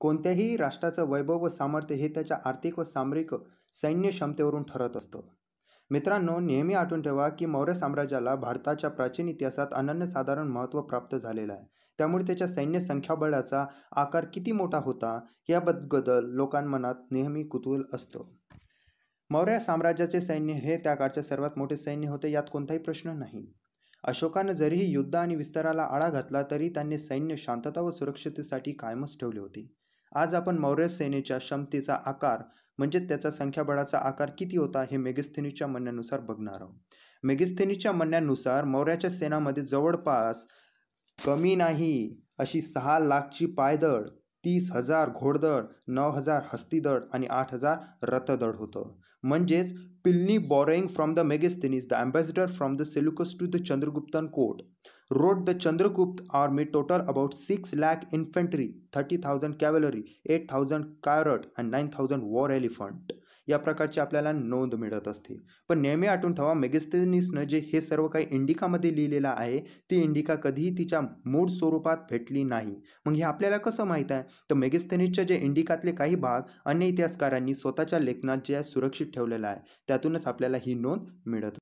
कोणत्याही राष्ट्राचं वैभव व सामर्थ्य हे त्याच्या आर्थिक व सामरिक सैन्य क्षमतेवरून ठरत असतं मित्रांनो नेहमी आठवून ठेवा की मौर्य साम्राज्याला भारताच्या प्राचीन इतिहासात अनन्यसाधारण महत्त्व प्राप्त झालेलं आहे त्यामुळे त्याच्या सैन्य संख्याबळाचा आकार किती मोठा होता याबद्दल लोकांमनात नेहमी कुतूहल असतं मौर्य साम्राज्याचे सैन्य हे त्या काळचे सर्वात मोठे सैन्य होते यात कोणताही प्रश्न नाही अशोकानं जरीही युद्ध आणि विस्ताराला आळा घातला तरी त्यांनी सैन्य शांतता व सुरक्षितेसाठी कायमच ठेवले होते आज आपण मौर्य सेनेच्या क्षमतेचा आकार म्हणजे त्याचा संख्याबळाचा आकार किती होता हे मेगिस्थेनीच्या म्हणण्यानुसार बघणार आहोत मेगिस्थेनीच्या म्हणण्यानुसार मौर्याच्या सेनामध्ये जवळपास कमी नाही अशी सहा लाखची पायदळ तीस हजार घोडदळ नऊ हजार हस्तीदळ आणि आठ हजार रथदळ होतं म्हणजेच पिल्ली बॉरेंग from the Megasthenes the ambassador from the Seleucus to the चंद्रगुप्तन court road the Chandragupta army total about six lakh infantry thirty thousand cavalry eight thousand chariot and nine thousand war elephant या प्रकारची आपल्याला नोंद मिळत असते पण नेहमी आठवून ठेवा मेगेस्थेनिसनं जे हे सर्व काही इंडिकामध्ये लिहिलेलं आहे ती इंडिका कधीही तिच्या मूळ स्वरूपात भेटली नाही मग हे आपल्याला कसं माहीत आहे तर मेगेस्थेनिसच्या जे इंडिकातले काही भाग अन्य इतिहासकारांनी स्वतःच्या लेखनात जे सुरक्षित ठेवलेला आहे त्यातूनच आपल्याला ही नोंद मिळत